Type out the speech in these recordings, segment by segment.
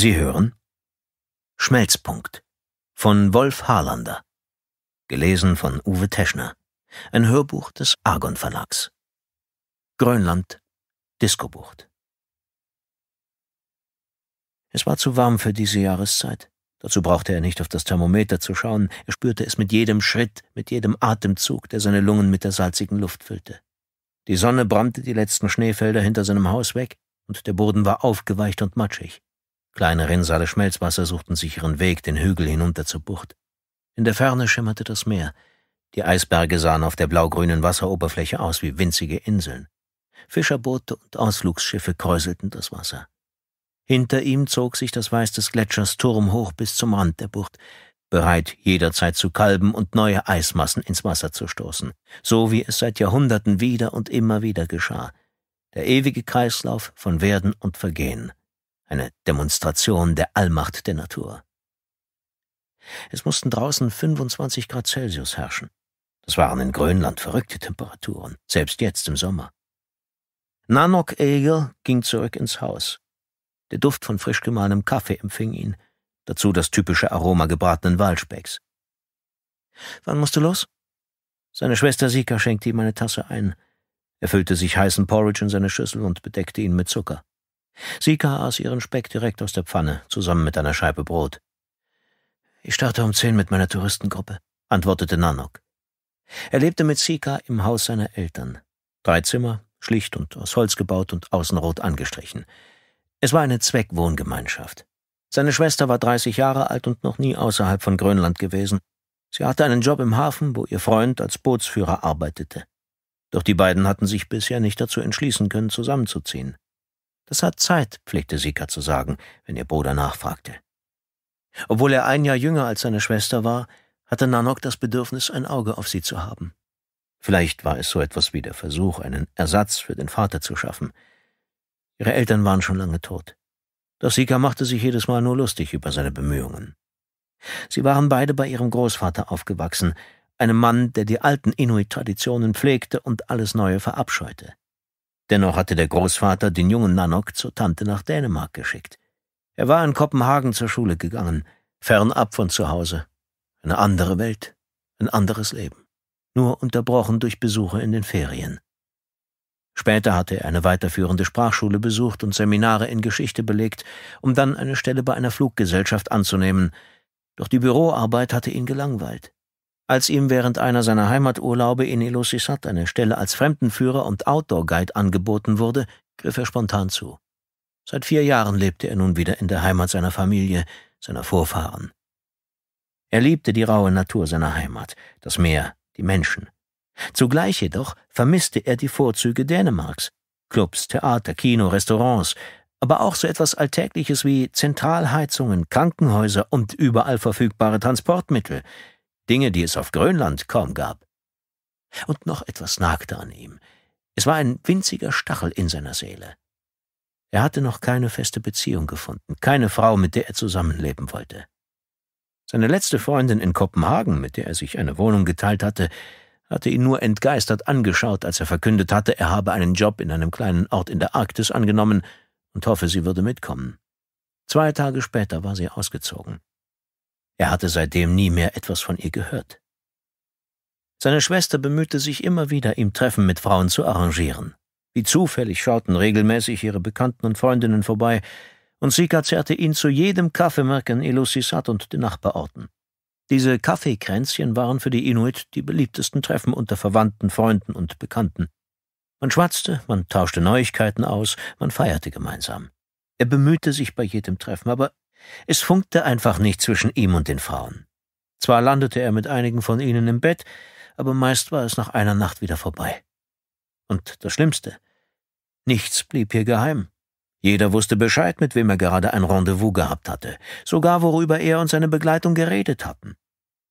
Sie hören Schmelzpunkt von Wolf Harlander. Gelesen von Uwe Teschner. Ein Hörbuch des Argon Verlags. Grönland, Diskobucht. Es war zu warm für diese Jahreszeit. Dazu brauchte er nicht auf das Thermometer zu schauen. Er spürte es mit jedem Schritt, mit jedem Atemzug, der seine Lungen mit der salzigen Luft füllte. Die Sonne brannte die letzten Schneefelder hinter seinem Haus weg und der Boden war aufgeweicht und matschig. Kleine Rinnsale Schmelzwasser suchten sich ihren Weg den Hügel hinunter zur Bucht. In der Ferne schimmerte das Meer. Die Eisberge sahen auf der blaugrünen Wasseroberfläche aus wie winzige Inseln. Fischerboote und Ausflugsschiffe kräuselten das Wasser. Hinter ihm zog sich das Weiß des Gletschers Turm hoch bis zum Rand der Bucht, bereit jederzeit zu kalben und neue Eismassen ins Wasser zu stoßen, so wie es seit Jahrhunderten wieder und immer wieder geschah. Der ewige Kreislauf von Werden und Vergehen eine Demonstration der Allmacht der Natur. Es mussten draußen 25 Grad Celsius herrschen. Das waren in Grönland verrückte Temperaturen, selbst jetzt im Sommer. Nanok Egil ging zurück ins Haus. Der Duft von frisch gemahlenem Kaffee empfing ihn, dazu das typische Aroma gebratenen Walspecks. Wann musst du los? Seine Schwester Sika schenkte ihm eine Tasse ein. Er füllte sich heißen Porridge in seine Schüssel und bedeckte ihn mit Zucker. Sika aß ihren Speck direkt aus der Pfanne, zusammen mit einer Scheibe Brot. Ich starte um zehn mit meiner Touristengruppe, antwortete Nanok. Er lebte mit Sika im Haus seiner Eltern. Drei Zimmer, schlicht und aus Holz gebaut und außenrot angestrichen. Es war eine Zweckwohngemeinschaft. Seine Schwester war dreißig Jahre alt und noch nie außerhalb von Grönland gewesen. Sie hatte einen Job im Hafen, wo ihr Freund als Bootsführer arbeitete. Doch die beiden hatten sich bisher nicht dazu entschließen können, zusammenzuziehen. Das hat Zeit, pflegte Sika zu sagen, wenn ihr Bruder nachfragte. Obwohl er ein Jahr jünger als seine Schwester war, hatte Nanok das Bedürfnis, ein Auge auf sie zu haben. Vielleicht war es so etwas wie der Versuch, einen Ersatz für den Vater zu schaffen. Ihre Eltern waren schon lange tot. Doch Sika machte sich jedes Mal nur lustig über seine Bemühungen. Sie waren beide bei ihrem Großvater aufgewachsen, einem Mann, der die alten Inuit-Traditionen pflegte und alles Neue verabscheute. Dennoch hatte der Großvater den jungen Nanok zur Tante nach Dänemark geschickt. Er war in Kopenhagen zur Schule gegangen, fernab von zu Hause. Eine andere Welt, ein anderes Leben, nur unterbrochen durch Besuche in den Ferien. Später hatte er eine weiterführende Sprachschule besucht und Seminare in Geschichte belegt, um dann eine Stelle bei einer Fluggesellschaft anzunehmen. Doch die Büroarbeit hatte ihn gelangweilt als ihm während einer seiner Heimaturlaube in Ilosisat eine Stelle als Fremdenführer und Outdoor-Guide angeboten wurde, griff er spontan zu. Seit vier Jahren lebte er nun wieder in der Heimat seiner Familie, seiner Vorfahren. Er liebte die raue Natur seiner Heimat, das Meer, die Menschen. Zugleich jedoch vermisste er die Vorzüge Dänemarks. Clubs, Theater, Kino, Restaurants, aber auch so etwas Alltägliches wie Zentralheizungen, Krankenhäuser und überall verfügbare Transportmittel – Dinge, die es auf Grönland kaum gab. Und noch etwas nagte an ihm. Es war ein winziger Stachel in seiner Seele. Er hatte noch keine feste Beziehung gefunden, keine Frau, mit der er zusammenleben wollte. Seine letzte Freundin in Kopenhagen, mit der er sich eine Wohnung geteilt hatte, hatte ihn nur entgeistert angeschaut, als er verkündet hatte, er habe einen Job in einem kleinen Ort in der Arktis angenommen und hoffe, sie würde mitkommen. Zwei Tage später war sie ausgezogen. Er hatte seitdem nie mehr etwas von ihr gehört. Seine Schwester bemühte sich immer wieder, ihm Treffen mit Frauen zu arrangieren. Wie zufällig schauten regelmäßig ihre Bekannten und Freundinnen vorbei, und Sika zerrte ihn zu jedem Kaffeemarkt in Illussisat und den Nachbarorten. Diese Kaffeekränzchen waren für die Inuit die beliebtesten Treffen unter Verwandten, Freunden und Bekannten. Man schwatzte, man tauschte Neuigkeiten aus, man feierte gemeinsam. Er bemühte sich bei jedem Treffen, aber es funkte einfach nicht zwischen ihm und den Frauen. Zwar landete er mit einigen von ihnen im Bett, aber meist war es nach einer Nacht wieder vorbei. Und das Schlimmste, nichts blieb hier geheim. Jeder wusste Bescheid, mit wem er gerade ein Rendezvous gehabt hatte, sogar worüber er und seine Begleitung geredet hatten.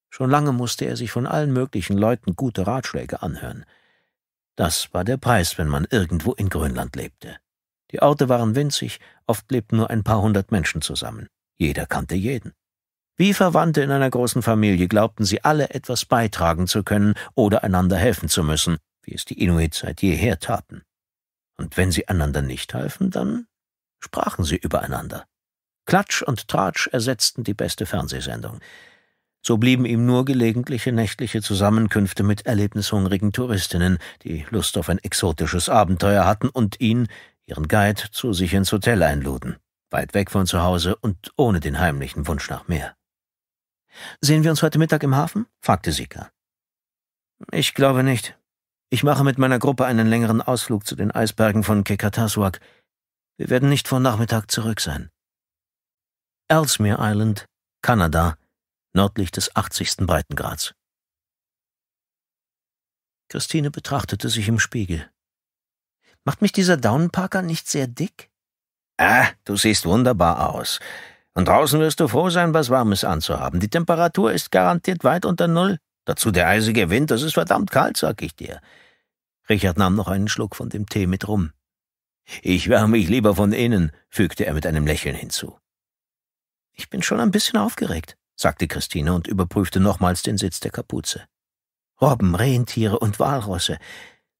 Schon lange musste er sich von allen möglichen Leuten gute Ratschläge anhören. Das war der Preis, wenn man irgendwo in Grönland lebte. Die Orte waren winzig, oft lebten nur ein paar hundert Menschen zusammen. Jeder kannte jeden. Wie Verwandte in einer großen Familie glaubten sie alle etwas beitragen zu können oder einander helfen zu müssen, wie es die Inuit seit jeher taten. Und wenn sie einander nicht halfen, dann sprachen sie übereinander. Klatsch und Tratsch ersetzten die beste Fernsehsendung. So blieben ihm nur gelegentliche nächtliche Zusammenkünfte mit erlebnishungrigen Touristinnen, die Lust auf ein exotisches Abenteuer hatten und ihn, ihren Guide, zu sich ins Hotel einluden weit weg von zu Hause und ohne den heimlichen Wunsch nach mehr. Sehen wir uns heute Mittag im Hafen? fragte Sika. Ich glaube nicht. Ich mache mit meiner Gruppe einen längeren Ausflug zu den Eisbergen von Kekataswak. Wir werden nicht vor Nachmittag zurück sein. Ellesmere Island, Kanada, nördlich des 80. Breitengrads. Christine betrachtete sich im Spiegel. Macht mich dieser Downparker nicht sehr dick? Ah, du siehst wunderbar aus. Und draußen wirst du froh sein, was Warmes anzuhaben. Die Temperatur ist garantiert weit unter Null. Dazu der eisige Wind, das ist verdammt kalt, sag ich dir. Richard nahm noch einen Schluck von dem Tee mit rum. Ich wärme mich lieber von innen, fügte er mit einem Lächeln hinzu. Ich bin schon ein bisschen aufgeregt, sagte Christine und überprüfte nochmals den Sitz der Kapuze. Robben, Rentiere und Walrosse.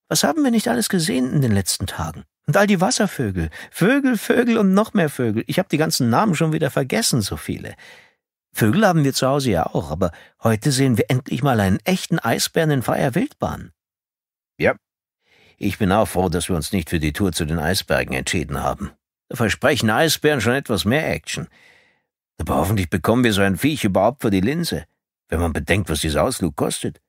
Was haben wir nicht alles gesehen in den letzten Tagen? Und all die Wasservögel. Vögel, Vögel und noch mehr Vögel. Ich habe die ganzen Namen schon wieder vergessen, so viele. Vögel haben wir zu Hause ja auch, aber heute sehen wir endlich mal einen echten Eisbären in freier Wildbahn. Ja. Ich bin auch froh, dass wir uns nicht für die Tour zu den Eisbergen entschieden haben. Da versprechen Eisbären schon etwas mehr Action. Aber hoffentlich bekommen wir so ein Viech überhaupt für die Linse, wenn man bedenkt, was dieser Ausflug kostet.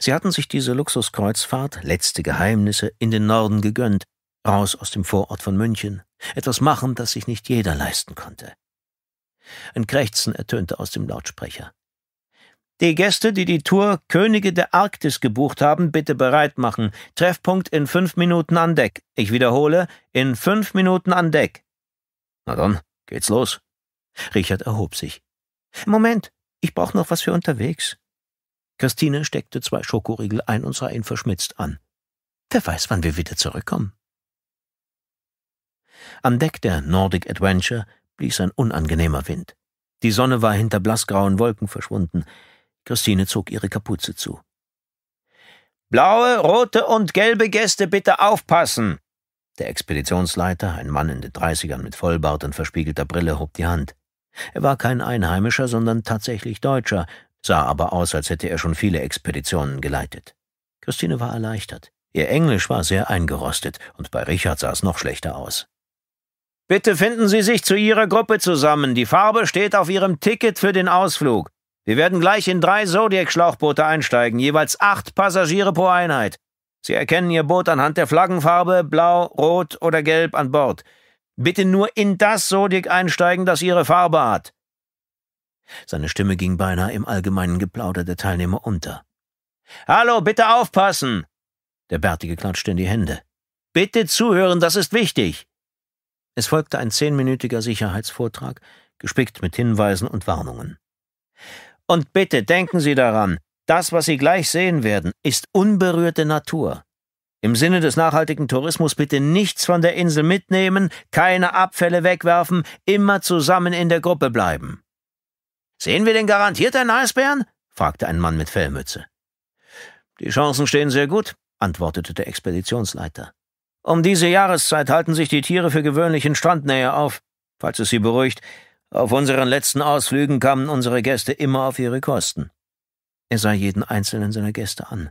Sie hatten sich diese Luxuskreuzfahrt, letzte Geheimnisse, in den Norden gegönnt, raus aus dem Vorort von München, etwas machen, das sich nicht jeder leisten konnte. Ein Krächzen ertönte aus dem Lautsprecher. Die Gäste, die die Tour Könige der Arktis gebucht haben, bitte bereit machen. Treffpunkt in fünf Minuten an Deck. Ich wiederhole, in fünf Minuten an Deck. Na dann, geht's los. Richard erhob sich. Moment, ich brauch noch was für unterwegs. Christine steckte zwei Schokoriegel ein und sah ihn verschmitzt an. Wer weiß, wann wir wieder zurückkommen. An Deck der Nordic Adventure blies ein unangenehmer Wind. Die Sonne war hinter blassgrauen Wolken verschwunden. Christine zog ihre Kapuze zu. Blaue, rote und gelbe Gäste bitte aufpassen! Der Expeditionsleiter, ein Mann in den Dreißigern mit Vollbart und verspiegelter Brille, hob die Hand. Er war kein Einheimischer, sondern tatsächlich Deutscher, sah aber aus, als hätte er schon viele Expeditionen geleitet. Christine war erleichtert. Ihr Englisch war sehr eingerostet, und bei Richard sah es noch schlechter aus. Bitte finden Sie sich zu Ihrer Gruppe zusammen. Die Farbe steht auf Ihrem Ticket für den Ausflug. Wir werden gleich in drei Zodiac-Schlauchboote einsteigen, jeweils acht Passagiere pro Einheit. Sie erkennen Ihr Boot anhand der Flaggenfarbe, blau, rot oder gelb an Bord. Bitte nur in das Zodiac einsteigen, das Ihre Farbe hat. Seine Stimme ging beinahe im allgemeinen Geplauder der Teilnehmer unter. Hallo, bitte aufpassen! Der Bärtige klatschte in die Hände. Bitte zuhören, das ist wichtig. Es folgte ein zehnminütiger Sicherheitsvortrag, gespickt mit Hinweisen und Warnungen. Und bitte denken Sie daran, das, was Sie gleich sehen werden, ist unberührte Natur. Im Sinne des nachhaltigen Tourismus bitte nichts von der Insel mitnehmen, keine Abfälle wegwerfen, immer zusammen in der Gruppe bleiben. Sehen wir denn garantiert einen Eisbären? fragte ein Mann mit Fellmütze. Die Chancen stehen sehr gut, antwortete der Expeditionsleiter. Um diese Jahreszeit halten sich die Tiere für gewöhnlich in Strandnähe auf, falls es sie beruhigt. Auf unseren letzten Ausflügen kamen unsere Gäste immer auf ihre Kosten. Er sah jeden einzelnen seiner Gäste an.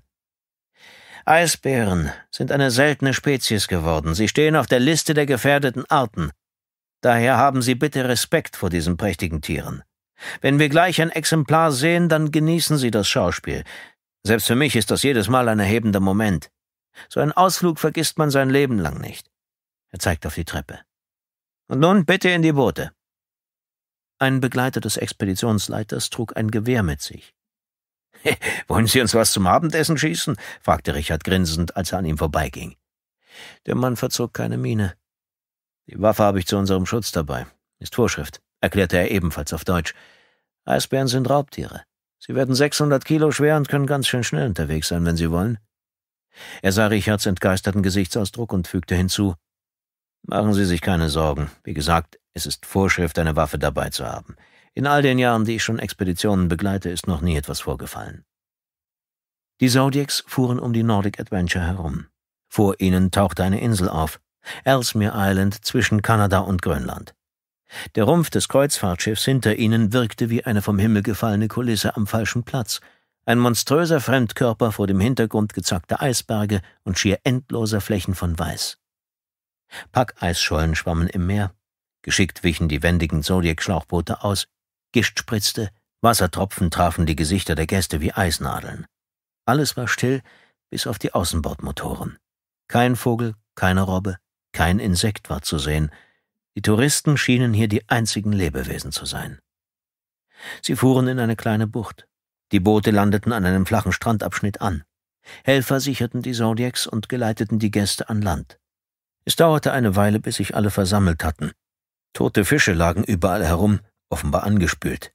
Eisbären sind eine seltene Spezies geworden. Sie stehen auf der Liste der gefährdeten Arten. Daher haben Sie bitte Respekt vor diesen prächtigen Tieren. Wenn wir gleich ein Exemplar sehen, dann genießen Sie das Schauspiel. Selbst für mich ist das jedes Mal ein erhebender Moment. So einen Ausflug vergisst man sein Leben lang nicht. Er zeigt auf die Treppe. Und nun bitte in die Boote. Ein Begleiter des Expeditionsleiters trug ein Gewehr mit sich. Wollen Sie uns was zum Abendessen schießen? fragte Richard grinsend, als er an ihm vorbeiging. Der Mann verzog keine Miene. Die Waffe habe ich zu unserem Schutz dabei. Ist Vorschrift, erklärte er ebenfalls auf Deutsch. Eisbären sind Raubtiere. Sie werden 600 Kilo schwer und können ganz schön schnell unterwegs sein, wenn sie wollen. Er sah Richards entgeisterten Gesichtsausdruck und fügte hinzu, Machen Sie sich keine Sorgen. Wie gesagt, es ist Vorschrift, eine Waffe dabei zu haben. In all den Jahren, die ich schon Expeditionen begleite, ist noch nie etwas vorgefallen. Die Zodiacs fuhren um die Nordic Adventure herum. Vor ihnen tauchte eine Insel auf, Ellesmere Island zwischen Kanada und Grönland. Der Rumpf des Kreuzfahrtschiffs hinter ihnen wirkte wie eine vom Himmel gefallene Kulisse am falschen Platz – ein monströser Fremdkörper vor dem Hintergrund gezackter Eisberge und schier endloser Flächen von Weiß. Packeisschollen schwammen im Meer, geschickt wichen die wendigen Zodiac-Schlauchboote aus, Gischt spritzte, Wassertropfen trafen die Gesichter der Gäste wie Eisnadeln. Alles war still, bis auf die Außenbordmotoren. Kein Vogel, keine Robbe, kein Insekt war zu sehen. Die Touristen schienen hier die einzigen Lebewesen zu sein. Sie fuhren in eine kleine Bucht. Die Boote landeten an einem flachen Strandabschnitt an. Helfer sicherten die Zodiacs und geleiteten die Gäste an Land. Es dauerte eine Weile, bis sich alle versammelt hatten. Tote Fische lagen überall herum, offenbar angespült.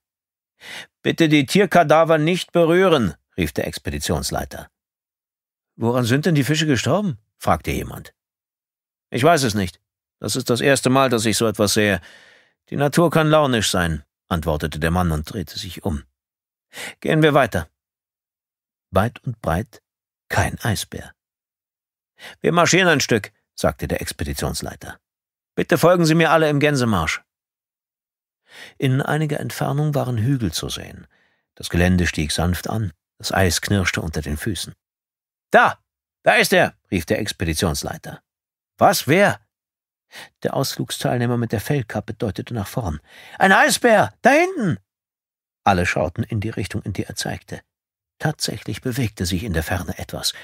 Bitte die Tierkadaver nicht berühren, rief der Expeditionsleiter. Woran sind denn die Fische gestorben? fragte jemand. Ich weiß es nicht. Das ist das erste Mal, dass ich so etwas sehe. Die Natur kann launisch sein, antwortete der Mann und drehte sich um. Gehen wir weiter. Weit und breit kein Eisbär. Wir marschieren ein Stück, sagte der Expeditionsleiter. Bitte folgen Sie mir alle im Gänsemarsch. In einiger Entfernung waren Hügel zu sehen. Das Gelände stieg sanft an, das Eis knirschte unter den Füßen. Da, da ist er, rief der Expeditionsleiter. Was, wer? Der Ausflugsteilnehmer mit der Fellkappe deutete nach vorn. Ein Eisbär, da hinten, alle schauten in die Richtung, in die er zeigte. Tatsächlich bewegte sich in der Ferne etwas.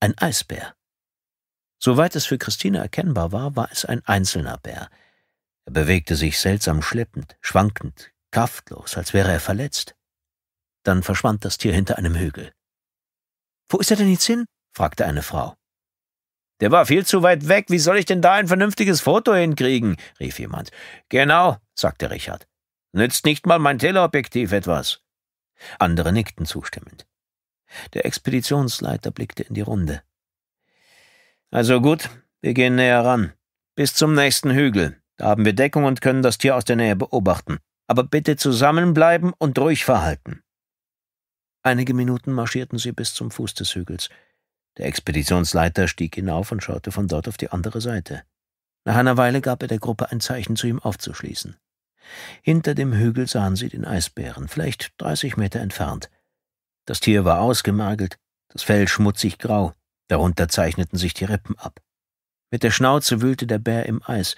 Ein Eisbär. Soweit es für Christine erkennbar war, war es ein einzelner Bär. Er bewegte sich seltsam schleppend, schwankend, kraftlos, als wäre er verletzt. Dann verschwand das Tier hinter einem Hügel. Wo ist er denn jetzt hin? fragte eine Frau. Der war viel zu weit weg. Wie soll ich denn da ein vernünftiges Foto hinkriegen? rief jemand. Genau, sagte Richard. Nützt nicht mal mein Teleobjektiv etwas. Andere nickten zustimmend. Der Expeditionsleiter blickte in die Runde. Also gut, wir gehen näher ran. Bis zum nächsten Hügel. Da haben wir Deckung und können das Tier aus der Nähe beobachten. Aber bitte zusammenbleiben und ruhig verhalten. Einige Minuten marschierten sie bis zum Fuß des Hügels. Der Expeditionsleiter stieg hinauf und schaute von dort auf die andere Seite. Nach einer Weile gab er der Gruppe ein Zeichen, zu ihm aufzuschließen. Hinter dem Hügel sahen sie den Eisbären, vielleicht 30 Meter entfernt. Das Tier war ausgemergelt, das Fell schmutzig grau, darunter zeichneten sich die Rippen ab. Mit der Schnauze wühlte der Bär im Eis.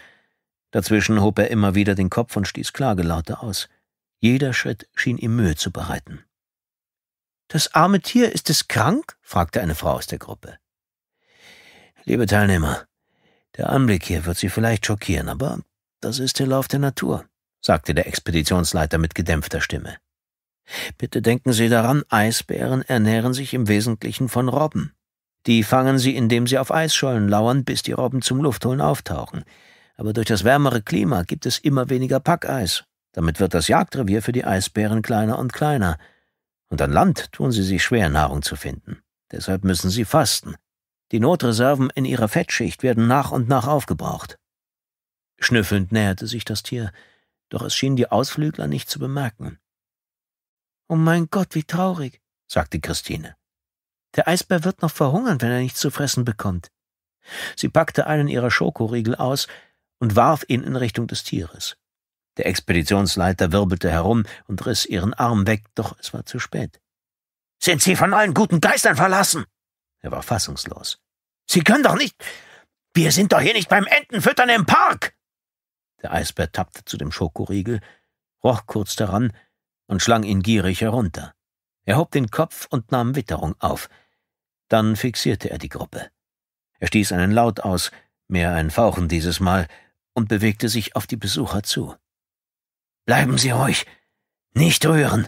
Dazwischen hob er immer wieder den Kopf und stieß Klagelaute aus. Jeder Schritt schien ihm Mühe zu bereiten. Das arme Tier, ist es krank? fragte eine Frau aus der Gruppe. Liebe Teilnehmer, der Anblick hier wird Sie vielleicht schockieren, aber das ist der Lauf der Natur sagte der Expeditionsleiter mit gedämpfter Stimme. Bitte denken Sie daran, Eisbären ernähren sich im Wesentlichen von Robben. Die fangen sie, indem sie auf Eisschollen lauern, bis die Robben zum Luftholen auftauchen. Aber durch das wärmere Klima gibt es immer weniger Packeis. Damit wird das Jagdrevier für die Eisbären kleiner und kleiner. Und an Land tun sie sich schwer, Nahrung zu finden. Deshalb müssen sie fasten. Die Notreserven in ihrer Fettschicht werden nach und nach aufgebraucht. Schnüffelnd näherte sich das Tier doch es schien die Ausflügler nicht zu bemerken. Oh mein Gott, wie traurig, sagte Christine. Der Eisbär wird noch verhungern, wenn er nichts zu fressen bekommt. Sie packte einen ihrer Schokoriegel aus und warf ihn in Richtung des Tieres. Der Expeditionsleiter wirbelte herum und riss ihren Arm weg, doch es war zu spät. Sind Sie von allen guten Geistern verlassen? Er war fassungslos. Sie können doch nicht. Wir sind doch hier nicht beim Entenfüttern im Park. Der Eisbär tappte zu dem Schokoriegel, roch kurz daran und schlang ihn gierig herunter. Er hob den Kopf und nahm Witterung auf. Dann fixierte er die Gruppe. Er stieß einen Laut aus, mehr ein Fauchen dieses Mal, und bewegte sich auf die Besucher zu. Bleiben Sie ruhig! Nicht rühren!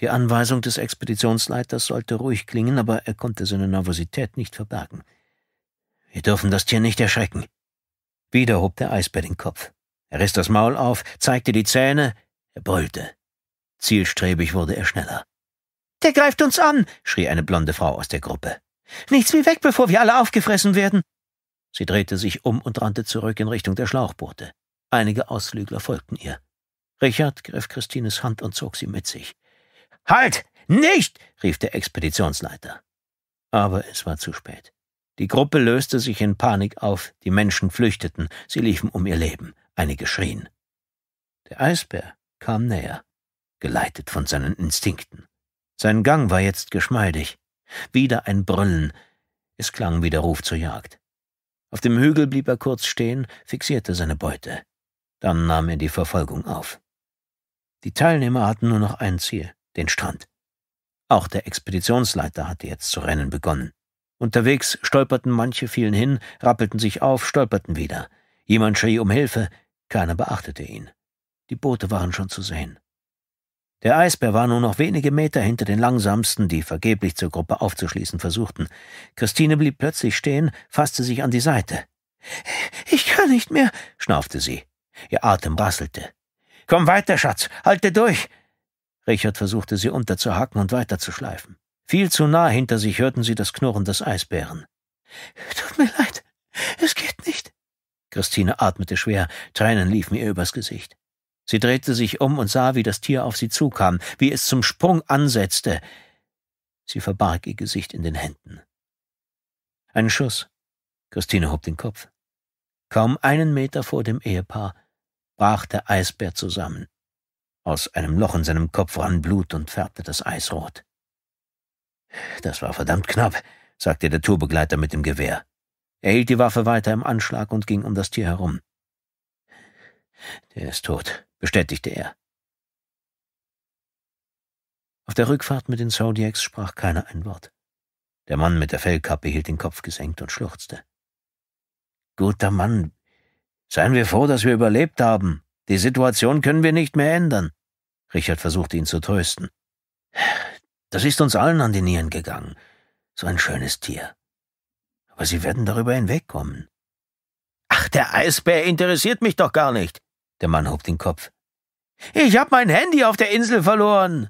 Die Anweisung des Expeditionsleiters sollte ruhig klingen, aber er konnte seine Nervosität nicht verbergen. Wir dürfen das Tier nicht erschrecken. Wieder hob der Eisbär den Kopf. Er riss das Maul auf, zeigte die Zähne, er brüllte. Zielstrebig wurde er schneller. Der greift uns an, schrie eine blonde Frau aus der Gruppe. Nichts wie weg, bevor wir alle aufgefressen werden. Sie drehte sich um und rannte zurück in Richtung der Schlauchboote. Einige Ausflügler folgten ihr. Richard griff Christines Hand und zog sie mit sich. Halt! Nicht! rief der Expeditionsleiter. Aber es war zu spät. Die Gruppe löste sich in Panik auf, die Menschen flüchteten, sie liefen um ihr Leben, einige schrien. Der Eisbär kam näher, geleitet von seinen Instinkten. Sein Gang war jetzt geschmeidig. Wieder ein Brüllen. Es klang wie der Ruf zur Jagd. Auf dem Hügel blieb er kurz stehen, fixierte seine Beute. Dann nahm er die Verfolgung auf. Die Teilnehmer hatten nur noch ein Ziel, den Strand. Auch der Expeditionsleiter hatte jetzt zu rennen begonnen. Unterwegs stolperten manche, fielen hin, rappelten sich auf, stolperten wieder. Jemand schrie um Hilfe, keiner beachtete ihn. Die Boote waren schon zu sehen. Der Eisbär war nur noch wenige Meter hinter den Langsamsten, die vergeblich zur Gruppe aufzuschließen versuchten. Christine blieb plötzlich stehen, fasste sich an die Seite. Ich kann nicht mehr, schnaufte sie. Ihr Atem rasselte. Komm weiter, Schatz, halte durch! Richard versuchte sie unterzuhacken und weiterzuschleifen. Viel zu nah hinter sich hörten sie das Knurren des Eisbären. Tut mir leid, es geht nicht. Christine atmete schwer, Tränen liefen ihr übers Gesicht. Sie drehte sich um und sah, wie das Tier auf sie zukam, wie es zum Sprung ansetzte. Sie verbarg ihr Gesicht in den Händen. Ein Schuss. Christine hob den Kopf. Kaum einen Meter vor dem Ehepaar brach der Eisbär zusammen. Aus einem Loch in seinem Kopf rann Blut und färbte das Eis rot. Das war verdammt knapp, sagte der Tourbegleiter mit dem Gewehr. Er hielt die Waffe weiter im Anschlag und ging um das Tier herum. Der ist tot, bestätigte er. Auf der Rückfahrt mit den Zodiacs sprach keiner ein Wort. Der Mann mit der Fellkappe hielt den Kopf gesenkt und schluchzte. Guter Mann, seien wir froh, dass wir überlebt haben. Die Situation können wir nicht mehr ändern. Richard versuchte ihn zu trösten. Das ist uns allen an die Nieren gegangen. So ein schönes Tier. Aber Sie werden darüber hinwegkommen. Ach, der Eisbär interessiert mich doch gar nicht. Der Mann hob den Kopf. Ich hab mein Handy auf der Insel verloren.